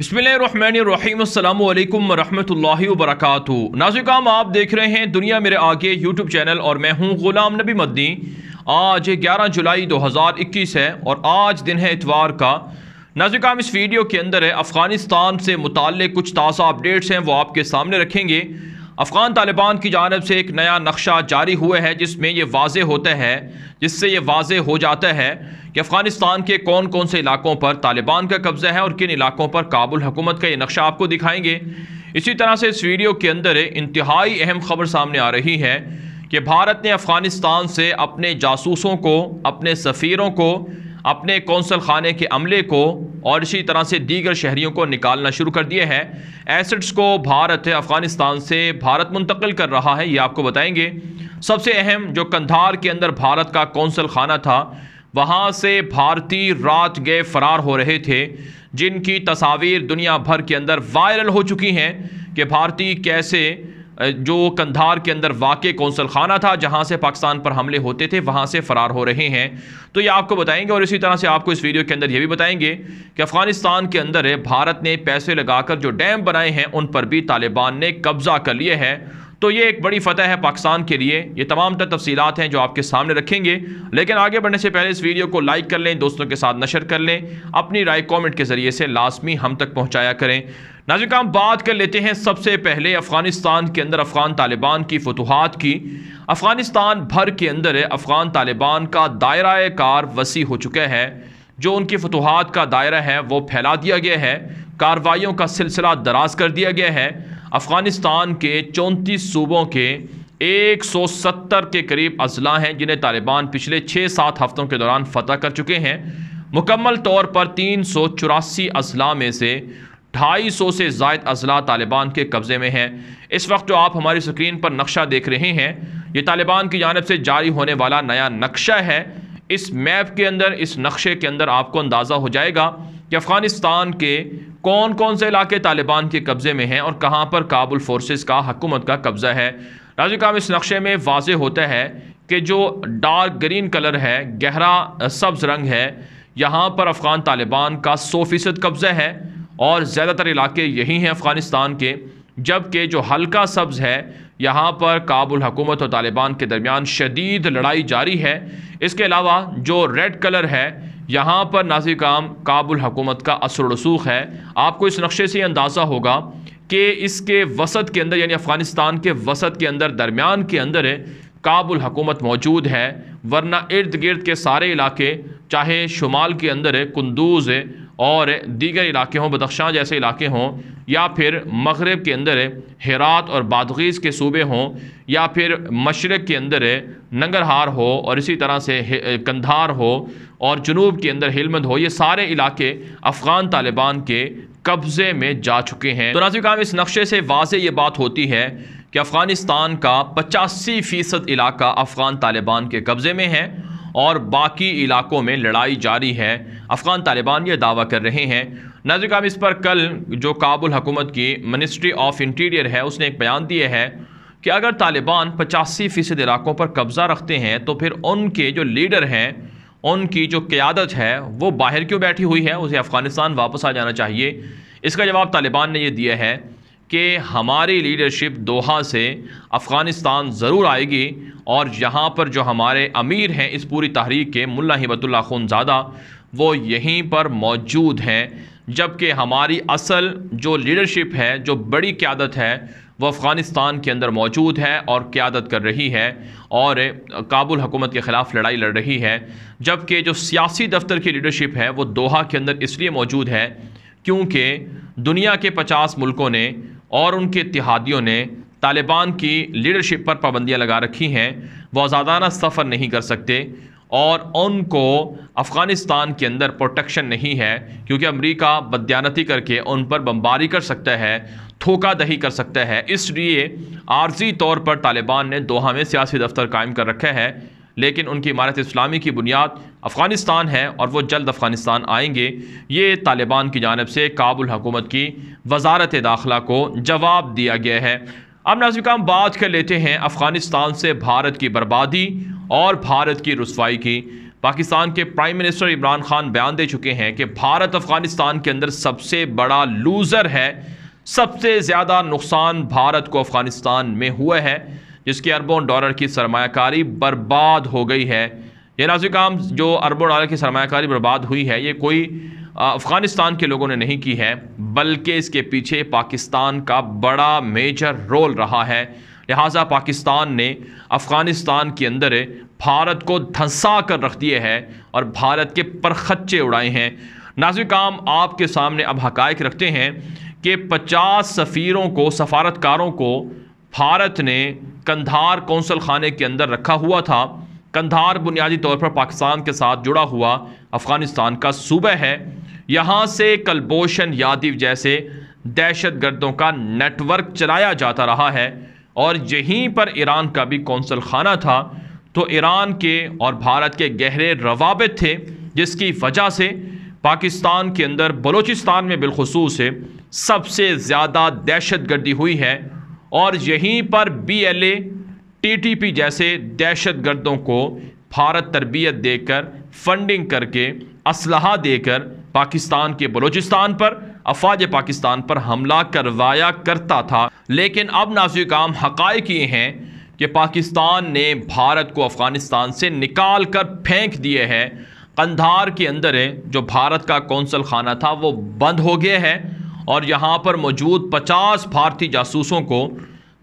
बसमिलकुम वरम्ह वरक नाजुकाम आप देख रहे हैं दुनिया मेरे आगे यूट्यूब चैनल और मैं हूँ गुलाम नबी मदनी आज 11 जुलाई 2021 है और आज दिन है इतवार का नाजुकाम इस वीडियो के अंदर है अफ़गानिस्तान से मुतल कुछ ताज़ा अपडेट्स हैं वो आपके सामने रखेंगे अफ़गान तालिबान की जानब से एक नया नक्शा जारी हुए है जिसमें ये वाज होता है जिससे ये वाज हो जाता है कि अफ़गानिस्तान के कौन कौन से इलाकों पर तालिबान का कब्ज़ा है और किन इलाकों पर काबुल हुकूमत का ये नक्शा आपको दिखाएंगे इसी तरह से इस वीडियो के अंदर इंतहाई अहम खबर सामने आ रही है कि भारत ने अफ़गानिस्तान से अपने जासूसों को अपने सफ़ीरों को अपने कौंसल खाने के अमले को और इसी तरह से दीगर शहरीों को निकालना शुरू कर दिए हैं एसेट्स को भारत अफ़गानिस्तान से भारत मुंतकिल कर रहा है ये आपको बताएंगे सबसे अहम जो कंधार के अंदर भारत का कौंसल खाना था वहाँ से भारतीय रात गए फरार हो रहे थे जिनकी तस्वीर दुनिया भर के अंदर वायरल हो चुकी हैं कि भारतीय कैसे जो कंधार के अंदर वाक़ कौंसल खाना था जहाँ से पाकिस्तान पर हमले होते थे वहाँ से फ़रार हो रहे हैं तो ये आपको बताएंगे और इसी तरह से आपको इस वीडियो के अंदर ये भी बताएंगे कि अफ़गानिस्तान के अंदर भारत ने पैसे लगाकर जो डैम बनाए हैं उन पर भी तालिबान ने कब्ज़ा कर लिए हैं तो ये एक बड़ी फतह है पाकिस्तान के लिए ये तमाम तर तफसीत हैं जो आपके सामने रखेंगे लेकिन आगे बढ़ने से पहले इस वीडियो को लाइक कर लें दोस्तों के साथ नशर कर लें अपनी राय कॉमेंट के ज़रिए से लाजमी हम तक पहुँचाया करें नाजिक हम बात कर लेते हैं सबसे पहले अफ़गानिस्तान के अंदर अफ़गान तालिबान की फतूहत की अफ़गानिस्तान भर के अंदर अफ़गान तालिबान का दायरा कार वसी हो चुका है जो उनकी फतूहत का दायरा है वो फैला दिया गया है कार्रवाइयों का सिलसिला दराज कर दिया गया है अफ़गानिस्तान के चौंतीस सूबों के 170 के करीब अजला हैं जिन्हें तालिबान पिछले छः सात हफ्तों के दौरान फतह कर चुके हैं मुकम्मल तौर पर तीन सौ चौरासी अजला में से ढाई सौ से जायद अजला तालिबान के कब्ज़े में हैं इस वक्त जो आप हमारी स्क्रीन पर नक्शा देख रहे हैं ये तालिबान की जानब से जारी होने वाला नया नक्शा है इस मैप के अंदर इस नक्शे के अंदर आपको अंदाज़ा हो जाएगा कि अफ़गानिस्तान के कौन कौन से इलाके तालिबान के कब्ज़े में हैं और कहाँ पर काबुल फोर्सेस का हकूमत का कब्ज़ा है राज काम इस नक्शे में वाज होता है कि जो डार्क ग्रीन कलर है गहरा सब्ज़ रंग है यहाँ पर अफ़गान तालिबान का सौ फ़ीसद कब्ज़ा है और ज़्यादातर इलाके यही हैं अफ़गानिस्तान के जबकि जो हल्का सब्ज़ है यहाँ पर काबुल हकूमत और तालिबान के दरमियान शदीद लड़ाई जारी है इसके अलावा जो रेड कलर है यहाँ पर नाजिक काम काबुल हकूमत का असर रसूख है आपको इस नक्शे से अंदाज़ा होगा कि इसके वसत के अंदर यानी अफ़गानिस्तान के वसत के अंदर दरमियान के अंदर काबुल हकूमत मौजूद है वरना इर्द गिर्द के सारे इलाके चाहे शुमाल के अंदर कुंदूज़ और दीगर इलाके हों बदख्शां जैसे इलाके हों या फिर मगरब के अंदर हेरात और बादगीज़ के सूबे हों या फिर मशरक़ के अंदर नंगरहार हो और इसी तरह से कंधार हो और जनूब के अंदर हिलमंद हो ये सारे इलाके अफ़गान तालिबान के कब्ज़े में जा चुके हैं तो नाजिक काम इस नक्शे से वाज ये बात होती है कि अफ़गानिस्तान का पचासी फ़ीसद इलाका अफ़गान तालिबान के कब्ज़े में है और बाकी इलाकों में लड़ाई जारी है अफगान तालिबान ये दावा कर रहे हैं नाजिकाम इस पर कल जो काबुल हुकूमत की मिनिस्ट्री ऑफ इंटीरियर है उसने एक बयान दिए है कि अगर तालिबान पचासी फ़ीसद इलाकों पर कब्ज़ा रखते हैं तो फिर उनके जो लीडर हैं उनकी जो क़्यादत है वो बाहर क्यों बैठी हुई है उसे अफ़गानिस्तान वापस आ जाना चाहिए इसका जवाब तालिबान ने यह दिया है कि हमारी लीडरशिप दोहा से अफ़गानिस्तान ज़रूर आएगी और यहाँ पर जो हमारे अमीर हैं इस पूरी तहरीक के मुला हिबतुल्ला ख़ुनज़ादा वो यहीं पर मौजूद हैं जबकि हमारी असल जो लीडरशिप है जो बड़ी क्यादत है वो अफ़गानिस्तान के अंदर मौजूद है और क्यादत कर रही है और काबुल हुकूमत के ख़िलाफ़ लड़ाई लड़ रही है जबकि जो सियासी दफ्तर की लीडरशिप है वो दोहा के अंदर इसलिए मौजूद है क्योंकि दुनिया के पचास मुल्कों ने और उनके इतिहादियों ने तालिबान की लीडरशिप पर पाबंदियाँ लगा रखी हैं वह आज़ादाना सफ़र नहीं कर सकते और उनको अफ़गानिस्तान के अंदर प्रोटेक्शन नहीं है क्योंकि अमेरिका बदयानती करके उन पर बमबारी कर सकता है दही कर सकता है इसलिए आर्जी तौर पर तालिबान ने दोहा में सियासी दफ्तर कायम कर रखा है लेकिन उनकी इमारत इस्लामी की बुनियाद अफ़गानिस्तान है और वो जल्द अफ़गानिस्तान आएंगे ये तालिबान की जानब से काबुल हकूमत की वजारत दाखिला को जवाब दिया गया है अब नाजिकाम बात कर लेते हैं अफ़गानिस्तान से भारत की बर्बादी और भारत की रसवाई की पाकिस्तान के प्राइम मिनिस्टर इमरान खान बयान दे चुके हैं कि भारत अफ़गानिस्तान के अंदर सबसे बड़ा लूज़र है सबसे ज़्यादा नुकसान भारत को अफ़गानिस्तान में हुआ है जिसकी अरबों डॉलर की सरमाकारी बर्बाद हो गई है ये नाजिक काम जो अरबों डॉलर की सरमाकारी बर्बाद हुई है ये कोई अफ़गानिस्तान के लोगों ने नहीं की है बल्कि इसके पीछे पाकिस्तान का बड़ा मेजर रोल रहा है लिहाजा पाकिस्तान ने अफ़गानिस्तान के अंदर भारत को धंसा कर रख दिए है और भारत के परखच्चे उड़ाए हैं नाजिक काम आपके सामने अब हक़ रखते हैं कि पचास सफ़ीरों को सफारतकारों को भारत ने कंधार कौंसल खाने के अंदर रखा हुआ था कंधार बुनियादी तौर पर पाकिस्तान के साथ जुड़ा हुआ अफ़गानिस्तान का सूबा है यहाँ से कलभूषण यादव जैसे दहशत गर्दों का नेटवर्क चलाया जाता रहा है और यहीं पर ईरान का भी कौंसल खाना था तो ईरान के और भारत के गहरे रवाबित थे जिसकी वजह से पाकिस्तान के अंदर बलूचिस्तान में बिलखसूस है सबसे ज़्यादा दहशत गर्दी हुई है और यहीं पर B L A T T P जैसे दहशत गर्दों को भारत तरबियत देकर फंडिंग करके असलहा देकर पाकिस्तान के बलूचिस्तान पर अफवाज पाकिस्तान पर हमला करवाया करता था लेकिन अब नाजुक आम हक़ ये हैं कि पाकिस्तान ने भारत को अफ़गानिस्तान से निकाल कर फेंक दिए हैं कंधार के अंदर है जो भारत का कौंसल खाना था वो बंद हो गया है और यहाँ पर मौजूद 50 भारतीय जासूसों को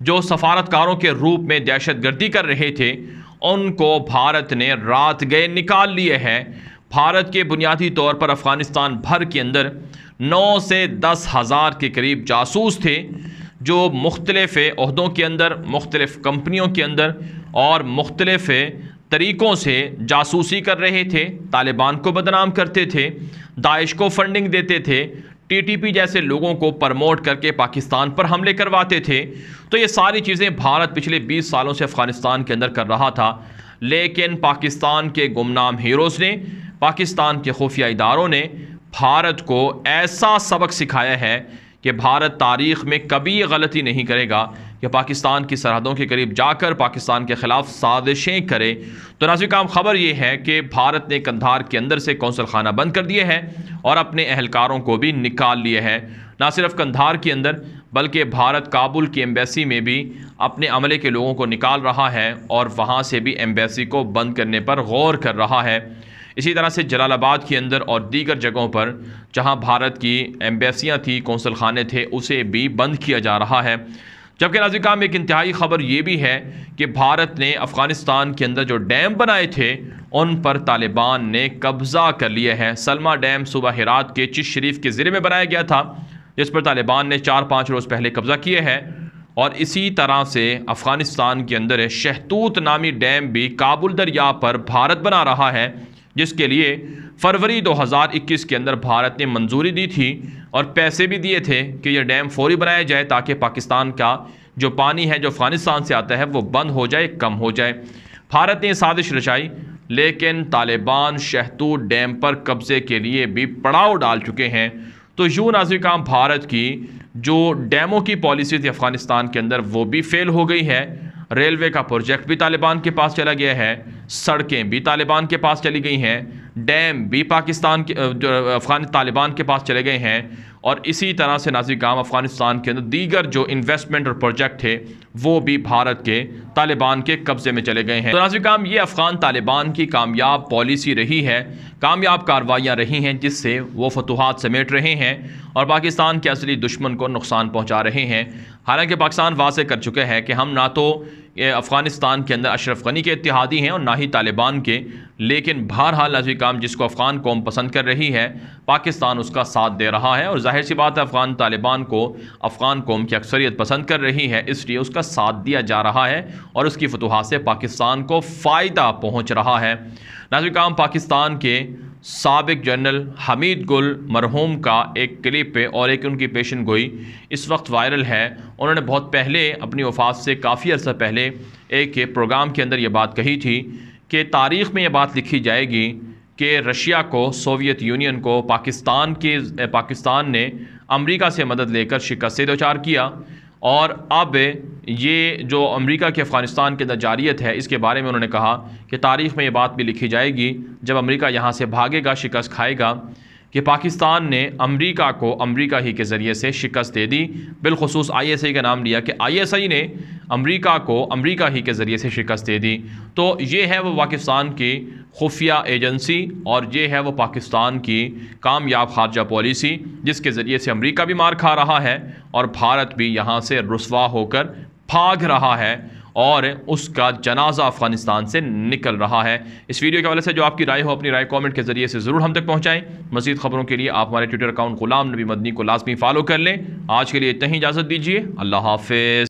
जो सफारतकारों के रूप में दहशत गर्दी कर रहे थे उनको भारत ने रात गए निकाल लिए हैं भारत के बुनियादी तौर पर अफ़गानिस्तान भर के अंदर नौ से दस हज़ार के करीब जासूस थे जो मुख्तलफ़ अहदों के अंदर मुख्तलफ़ कंपनियों के अंदर और मुख्तलफ़ तरीक़ों से जासूसी कर रहे थे तालिबान को बदनाम करते थे दाइश को फंडिंग देते थे टीटीपी जैसे लोगों को प्रमोट करके पाकिस्तान पर हमले करवाते थे तो ये सारी चीज़ें भारत पिछले 20 सालों से अफ़गानिस्तान के अंदर कर रहा था लेकिन पाकिस्तान के गुमनाम हीरोज़ ने पाकिस्तान के खुफिया इदारों ने भारत को ऐसा सबक सिखाया है कि भारत तारीख में कभी गलती नहीं करेगा या पाकिस्तान की सरहदों के करीब जाकर पाकिस्तान के ख़िलाफ़ साजिशें करें तो नाजिक आम खबर ये है कि भारत ने कंधार के अंदर से कौंसल खाना बंद कर दिए हैं और अपने अहलकारों को भी निकाल लिए हैं ना सिर्फ कंधार के अंदर बल्कि भारत काबुल की एम्बेसी में भी अपने अमले के लोगों को निकाल रहा है और वहाँ से भी एम्बेसी को बंद करने पर गौर कर रहा है इसी तरह से जलालाबाद के अंदर और दीगर जगहों पर जहां भारत की एम्बेसियाँ थी कौंसल खाने थे उसे भी बंद किया जा रहा है जबकि नाजिक काम एक इंतहाई ख़बर यह भी है कि भारत ने अफ़गानिस्तान के अंदर जो डैम बनाए थे उन पर तालिबान ने कब्ज़ा कर लिए है सलमा डैम सुबह हिरात के चिश शरीफ के ज़िले में बनाया गया था जिस पर तालिबान ने चार पाँच रोज़ पहले कब्ज़ा किए हैं और इसी तरह से अफ़गानिस्तान के अंदर शहतूत नामी डैम भी काबुल दरिया पर भारत बना रहा है जिसके लिए फरवरी 2021 के अंदर भारत ने मंजूरी दी थी और पैसे भी दिए थे कि यह डैम फौरी बनाया जाए ताकि पाकिस्तान का जो पानी है जो अफ़गानिस्तान से आता है वो बंद हो जाए कम हो जाए भारत ने साजिश रचाई लेकिन तालिबान शहतू डैम पर कब्ज़े के लिए भी पड़ाव डाल चुके हैं तो यूँ नाजिक काम भारत की जो डैमों की पॉलिसी थी अफ़गानिस्तान के अंदर वो भी फेल हो गई है रेलवे का प्रोजेक्ट भी तालिबान के पास चला गया है सड़कें भी तालिबान के पास चली गई हैं डैम भी पाकिस्तान के अफगान तालिबान के पास चले गए हैं और इसी तरह से नाजिक गांव अफ़गानिस्तान के अंदर दीगर जो इन्वेस्टमेंट और प्रोजेक्ट थे वो भी भारत के तालिबान के कब्ज़े में चले गए हैं तो नाजिक गांव ये अफ़गान तालिबान की कामयाब पॉलिसी रही है कामयाब कार्रवाइयाँ रही हैं जिससे वो फतूहत समेट रहे हैं और पाकिस्तान के असली दुश्मन को नुकसान पहुँचा रहे हैं हालांकि पाकिस्तान वाजे कर चुके हैं कि हम ना तो अफ़गानिस्तान के अंदर अशरफ गनी के इतिहादी हैं और ना ही तालिबान के लेकिन बहरहाल नाजिक काम जिसको अफ़गान कौम पसंद कर रही है पाकिस्तान उसका साथ दे रहा है और जाहिर जाहिर सी बात है अफ़गान तालिबान को अफ़गान कौम की अक्सरियत पसंद कर रही है इसलिए उसका साथ दिया जा रहा है और उसकी फतूहत से पाकिस्तान को फ़ायदा पहुँच रहा है नाजिक काम पाकिस्तान के सबक जनरल हमीद गुल मरहूम का एक क्लिप पे और एक उनकी पेशन गोई इस वक्त वायरल है उन्होंने बहुत पहले अपनी वफात से काफ़ी अर्सा पहले एक प्रोग्राम के अंदर ये बात कही थी कि तारीख़ में ये बात लिखी जाएगी कि रशिया को सोवियत यूनियन को पाकिस्तान के पाकिस्तान ने अमेरिका से मदद लेकर शिकस्त दोचार किया और अब ये जो अमेरिका के अफ़गानिस्तान के अंदर जारियत है इसके बारे में उन्होंने कहा कि तारीख़ में ये बात भी लिखी जाएगी जब अमेरिका यहाँ से भागेगा शिकस्त खाएगा कि पाकिस्तान ने अमरीका को अमरीका ही के ज़रिए से शिकस्त दे दी बिलखसूस आई एस आई का नाम लिया कि आई एस आई ने अमरीका को अमरीका ही के ज़रिए से शिकस्त दे दी तो ये है वो पाकिस्तान की खुफिया एजेंसी और ये है वो पाकिस्तान की कामयाब खारजा पॉलिसी जिसके ज़रिए से अमरीका भी मार खा रहा है और भारत भी यहाँ से रसवा होकर भाग रहा है और उसका जनाजा अफगानिस्तान से निकल रहा है इस वीडियो के हवाले से जो आपकी राय हो अपनी राय कॉमेंट के जरिए से ज़रूर हम तक पहुंचाएं मजीद खबरों के लिए आप हमारे ट्विटर अकाउंट गुलाम नबी मदनी को लाजमी फॉलो कर लें आज के लिए इतना ही इजाज़त दीजिए अल्लाह हाफिज़